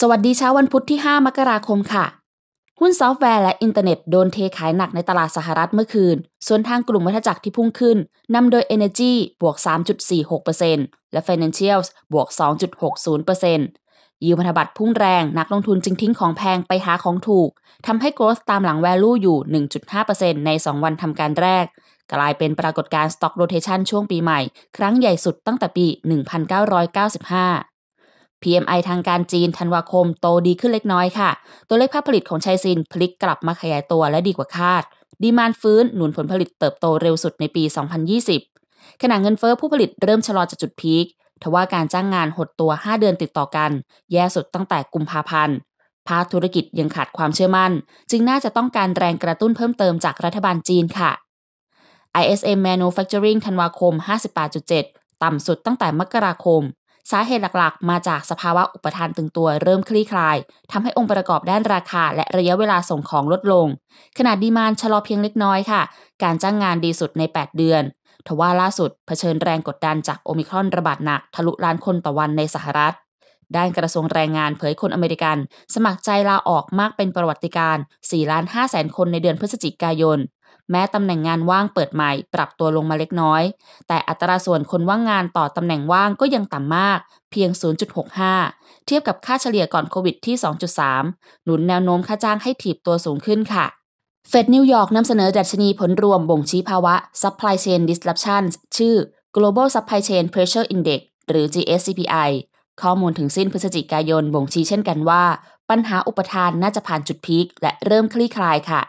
สวัสดีเช้าวันพุธที่ 5 มกราคมค่ะ หุ้นซอฟต์แวร์และอินเทอร์เน็ตโดนเทขายหนักในตลาดสหรัฐเมื่อคืน ส่วนทางกลุ่มวัฒจักรที่พุ่งขึ้นนำโดย Energy บวก 3.46%และ Financials บวก 2.60%ยืมพันธบัตรพุ่งแรงนักลงทุนจึงทิ้งของแพงไปหาของถูกทำให้ growth ตามหลัง value อยู่ 1.5%ใน 2 วันทำการแรก กลายเป็นปรากฏการณ์ stock rotation ช่วงปีใหม่ครั้งใหญ่สุดตั้งแต่ปี 1995 PMI ทางการจีน ธันวาคม โตดีขึ้นเล็กน้อยค่ะ ตัวเลขภาพผลิตของไชซินพลิกกลับมาขยายตัวและดีกว่าคาด ดีมานฟื้น หนุนผลผลิตเติบโตเร็วสุดในปี 2020ขณะเงินเฟอ้อผู้ผลิตเริ่มชะลอจากจุดพีค ทว่าการจ้างงานหดตัว 5 เดือนติดต่อกัน แย่สุดตั้งแต่กุมภาพันธ์ภาคธุรกิจยังขาดความเชื่อมั่น จึงน่าจะต้องการแรงกระตุ้นเพิ่มเติมจากรัฐบาลจีนค่ะ ISM Manufacturing ธันวาคม 58.7 ต่ำสุดตั้งแต่ มกราคมสาเหตุหลักๆ มาจากสภาวะอุปทานตึงตัวเริ่มคลี่คลาย ทำให้องค์ประกอบด้านราคาและระยะเวลาส่งของลดลงขณะดีมานชะลอเพียงเล็กน้อยค่ะ การจ้างงานดีสุดใน 8 เดือน ทว่าล่าสุด เผชิญแรงกดดันจากโอมิครอนระบาดหนักทะลุล้านคนต่อวันในสหรัฐ ด้านกระทรวงแรงงานเผยคนอเมริกัน สมัครใจลาออกมากเป็นประวัติการ4ล้าน5แสนคนในเดือนพฤศจิกายนแม้ตำแหน่งงานว่างเปิดใหม่ ปรับตัวลงมาเล็กน้อย แต่อัตราส่วนคนว่างงานต่อตำแหน่งว่างก็ยังต่ำมาก เพียง 0.65 เทียบกับค่าเฉลี่ยก่อนโควิดที่ 2.3 หนุนแนวโน้มค่าจ้างให้ถีบตัวสูงขึ้นค่ะ เฟดนิวยอร์กนำเสนอดัชนีผลรวมบ่งชี้ภาวะ supply chain d i s r u p t i o n ชื่อ global supply chain pressure index หรือ GSCPI ข้อมูลถึงสิ้นพฤศจิกายนบ่งชี้เช่นกันว่า ปัญหาอุปทานน่าจะผ่านจุดพีคและเริ่มคลี่คลายค่ะ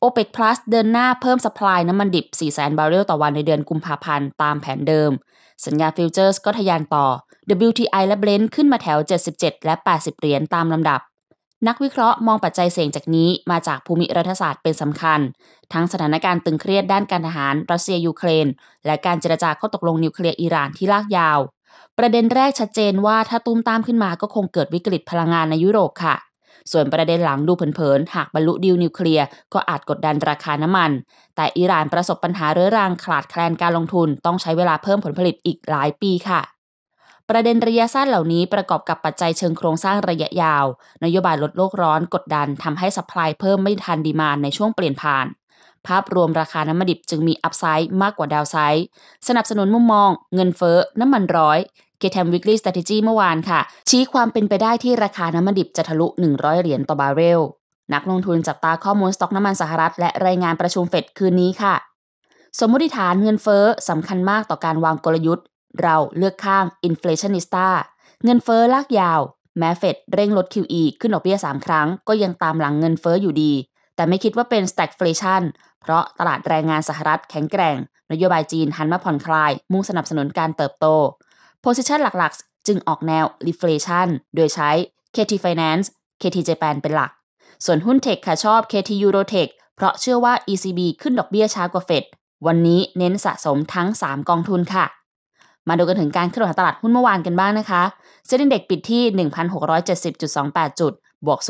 โอเปกพลัสเดินหน้าเพิ่มสปายน้ำมันดิบ4 0 0 0 0 บาร์เรลต่อวันในเดือนกุมภาพันธ์ตามแผนเดิม สัญญาฟิวเจอร์สก็ทะยานต่อ WTI และเบรนท์ขึ้นมาแถว 77 และ 80 เหรียญตามลำดับ นักวิเคราะห์มองปัจจัยเสี่ยงจากนี้มาจากภูมิรัฐศาสตร์เป็นสำคัญ ทั้งสถานการณ์ตึงเครียดด้านการทหาร รัสเซียยูเครน และการเจรจาข้อตกลงนิวเคลียร์อิหร่านที่ลากยาว ประเด็นแรกชัดเจนว่า ถ้าตุ้มตามขึ้นมาก็คงเกิดวิกฤตพลังงานในยุโรปค่ะส่วนประเด็นหลังดูเผินๆ หากบรรลุดีลนิวเคลียร์ก็อาจกดดันราคาน้ำมัน แต่อิหร่านประสบปัญหาเรื้อรังขาดแคลนการลงทุน ต้องใช้เวลาเพิ่มผลผลิตอีกหลายปีค่ะ ประเด็นระยะสั้นเหล่านี้ประกอบกับปัจจัยเชิงโครงสร้างระยะยาว นโยบายลดโลกร้อนกดดันทำให้สัปปายเพิ่มไม่ทันดีมานในช่วงเปลี่ยนผ่าน ภาพรวมราคาน้ำมันดิบจึงมีอัพไซด์มากกว่าดาวไซด์สนับสนุนมุมมอง เงินเฟ้อน้ำมันร้อยเกทมวิกฤตสทิติเมื่อวานค่ะ ชี้ความเป็นไปได้ที่ราคาน้ำมันดิบจะทะลุ 100 เหรียญต่อบาร์เรลนักลงทุนจับตาข้อมูลสต็อกน้ำมันสหรัฐ และรายงานประชุมเฟดคืนนี้ค่ะ สมมติฐานเงินเฟ้อสำคัญมากต่อการวางกลยุทธ์ เราเลือกข้างอินฟล t i o n i s t a เงินเฟ้อลากยาว แม้เฟดเร่งลด QE ขึ้นดอกเบี้ย3ครั้งก็ยังตามหลังเงินเฟ้ออยู่ดี แต่ไม่คิดว่าเป็น stagflation เพราะตลาดแรงงานสหรัฐแข็งแกร่งนโยบายจีนหันมาผ่อนคลาย มุ่งสนับสนุนการเติบโตโพ i ิชันหลัก ๆ จึงออกแนว reflation โดยใช้ KT Finance KT Japan เป็นหลัก ส่วนหุ้นเทคค่ะชอบ KT Eurotech เพราะเชื่อว่า ECB ขึ้นดอกเบี้ยช้ากว่าเฟดวันนี้เน้นสะสมทั้ง 3 กองทุนค่ะ มาดูกันถึงการเคลื่อนไหวตลาดหุ้นเมื่อวานกันบ้างนะคะเซ็นดิงเด็กปิดที่ 1,670.28 จุดบวก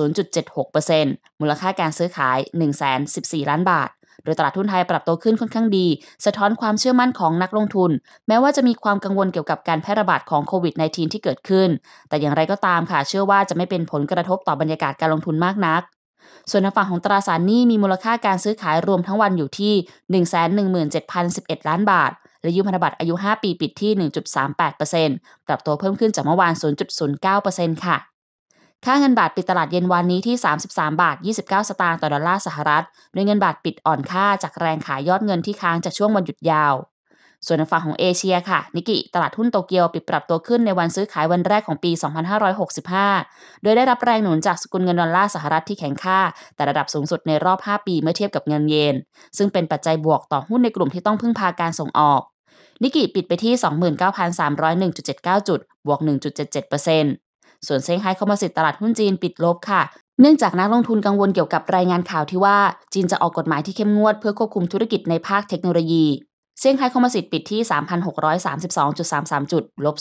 0.76%มูลค่าการซื้อขาย 1 1 4 ล้านบาทดยตลาดทุนไทยปรับตัวขึ้นค่อนข้างดี สะท้อนความเชื่อมั่นของนักลงทุนแม้ว่าจะมีความกังวลเกี่ยวกับการแพร่ระบาดของโควิด -19 ที่เกิดขึ้น แต่อย่างไรก็ตามค่ะเชื่อว่าจะไม่เป็นผลกระทบต่อบรรยากาศการลงทุนมากนัก ส่วนฝั่งของตราสารหนี้มีมูลค่าการซื้อขายรวมทั้งวันอยู่ที่ 117,011 ล้านบาทและยุพันธบัตรอายุ5ปีปิดที่1.38%ปรับตัวเพิ่มขึ้นจากเมื่อวาน0.09%ค่ะค่าเงินบาทปิดตลาดเย็นวันนี้ที่ 33 บาท 29 สตางค์ต่อดอลลาร์สหรัฐโดยเงินบาทปิดอ่อนค่าจากแรงขายยอดเงินที่ค้างจากช่วงวันหยุดยาว ส่วนฝั่งของเอเชียค่ะ นิกิตลาดหุ้นโตเกียวปิดปรับตัวขึ้นในวันซื้อขายวันแรกของปี 2565 โดยได้รับแรงหนุนจากสกุลเงินดอลลาร์สหรัฐที่แข็งค่า แต่ระดับสูงสุดในรอบ5ปีเมื่อเทียบกับเงินเยน ซึ่งเป็นปัจจัยบวกต่อหุ้นในกลุ่มที่ต้องพึ่งพาการส่งออก นิกิปิดไปที่29,301.79จุดบวก1.77%เส่วนเซี่ยงไฮ้เข้ามาสิทธิตลาดหุ้นจีนปิดลบค่ะ เนื่องจากนักลงทุนกังวลเกี่ยวกับรายงานข่าวที่ว่าจีนจะออกกฎหมายที่เข้มงวดเพื่อควบคุมธุรกิจในภาคเทคโนโลยี เซี่ยงไฮ้คอมมาสิตปิดที่3,632.33จุดลบ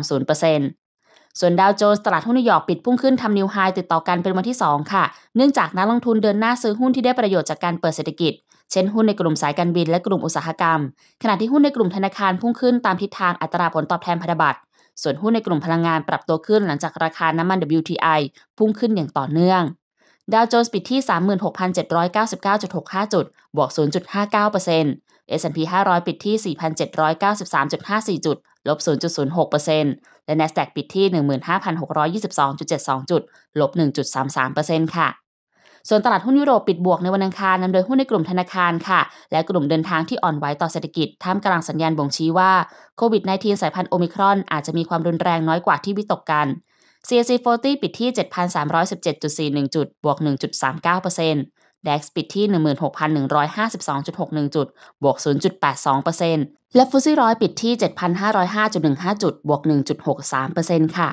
0.20%ส่วนดาวโจนส์ตลาดหุ้นนิวยอร์กปิดพุ่งขึ้นทำนิวไฮติดต่อกันเป็นวันที่ 2 ค่ะ เนื่องจากนักลงทุนเดินหน้าซื้อหุ้นที่ได้ประโยชน์จากการเปิดเศรษฐกิจ เช่นหุ้นในกลุ่มสายการบินและกลุ่มอุตสาหกรรม ขณะที่หุ้นในกลุ่มธนาคารพุ่งขึ้นตามทิศทางอัตราผลตอบแทนพันธบัตรส่วนหุ้นในกลุ่มพลังงานปรับตัวขึ้นหลังจากราคาน้ำมัน WTI พุ่งขึ้นอย่างต่อเนื่องดาวโจนส์ปิดที่ 36,799.65 จุดบวก0.59% S&P 500 ปิดที่ 4,793.54จุดลบ 0.06%และ NASDAQ ปิดที่ 15,622.72จุดลบ1.33%ค่ะส่วนตลาดหุ้นยุโรปปิดบวกในวันอังคารนำโดยหุ้นในกลุ่มธนาคารค่ะ และกลุ่มเดินทางที่อ่อนไหวต่อเศรษฐกิจ ท่ามกลางสัญญาณบ่งชี้ว่าโควิด -19 สายพันธุ์โอมิครอนอาจจะมีความรุนแรงน้อยกว่าที่วิตกกัน CAC 40ปิดที่7,317.41จุดบวก1.39% DAX ปิดที่ 16,152.61จุดบวก0.82%และฟุซี่ร้อยปิดที่7,505.15จุดบวก1.63%ค่ะ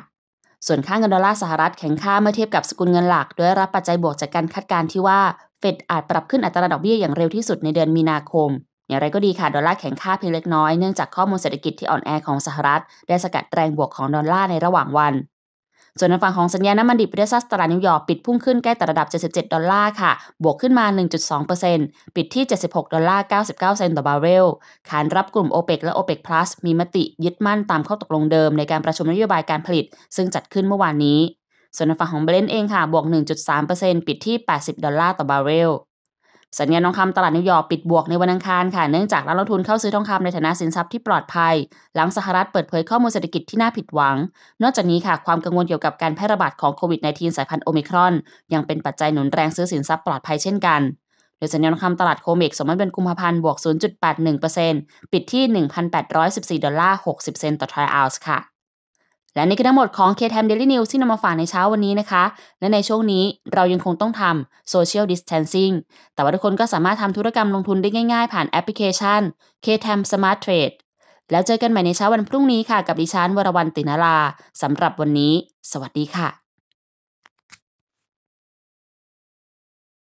ส่วนค่าเงินดอลลาร์สหรัฐแข็งค่าเมื่อเทียบกับสกุลเงินหลักโดยรับปัจจัยบวกจากการคาดการณ์ที่ว่าเฟดอาจปรับขึ้นอัตราดอกเบี้ยอย่างเร็วที่สุดในเดือนมีนาคม อย่างไรก็ดีค่ะดอลลาร์แข็งค่าเพียงเล็กน้อยเนื่องจากข้อมูลเศรษฐกิจที่อ่อนแอของสหรัฐ ได้สกัดแรงบวกของดอลลาร์ในระหว่างวันส่วนนฝั่งของสัญญาณน้ำมันดิบเวสซัสตลาดนิวยอร์กปิดพุ่งขึ้นใกล้ต่ระดับ 77 ดอลลาร์ค่ะ บวกขึ้นมา 1.2%ปิดที่ 76 ดอลลาร์ 99 เซนต์ต่อบาร์เรลขานรับกลุ่ม o อเปและ o อเป Plus มีมติยึดมั่นตามข้อตกลงเดิมในการประชุมนโยบายการผลิต ซึ่งจัดขึ้นเมื่อวานนี้ ส่วนฝั่งของเบรนท์เองค่ะ บวก 1.3%ปิดที่ 80 ดอลลาร์ต่อบาร์เรลสัญญาณทองคำตลาดนิวยอร์กปิดบวกในวันอังคารค่ะ เนื่องจากนักลงทุนเข้าซื้อทองคำในฐานะสินทรัพย์ที่ปลอดภัย หลังสหรัฐเปิดเผยข้อมูลเศรษฐกิจที่น่าผิดหวัง นอกจากนี้ค่ะความกังวลเกี่ยวกับการแพร่ระบาดของโควิด -19 สายพันธุ์โอมิครอน ยังเป็นปัจจัยหนุนแรงซื้อสินทรัพย์ปลอดภัยเช่นกันโดยสัญญาณทองคำตลาดโคเมกสมรเดือนกุมภาพันธ์บวก0.81%ปิดที่1,814ดอลลาร์60เซนต์ต่อทรอยออนซ์ค่ะและนี่คือทั้งหมดของเคทมเดล y n น w วที่นำมาฝากในเช้าวันนี้นะคะ และในช่วงนี้เรายังคงต้องทำโซเชียลดิสเทนซิ่งแต่ว่าทุกคนก็สามารถทำธุรกรรมลงทุนได้ง่ายๆ ผ่านแอปพลิเคชัน k t m Smart Trade แล้วเจอกันใหม่ในเช้าวันพรุ่งนี้ค่ะ กับดิฉันวรวรรณตินาราสำหรับวันนี้ สวัสดีค่ะ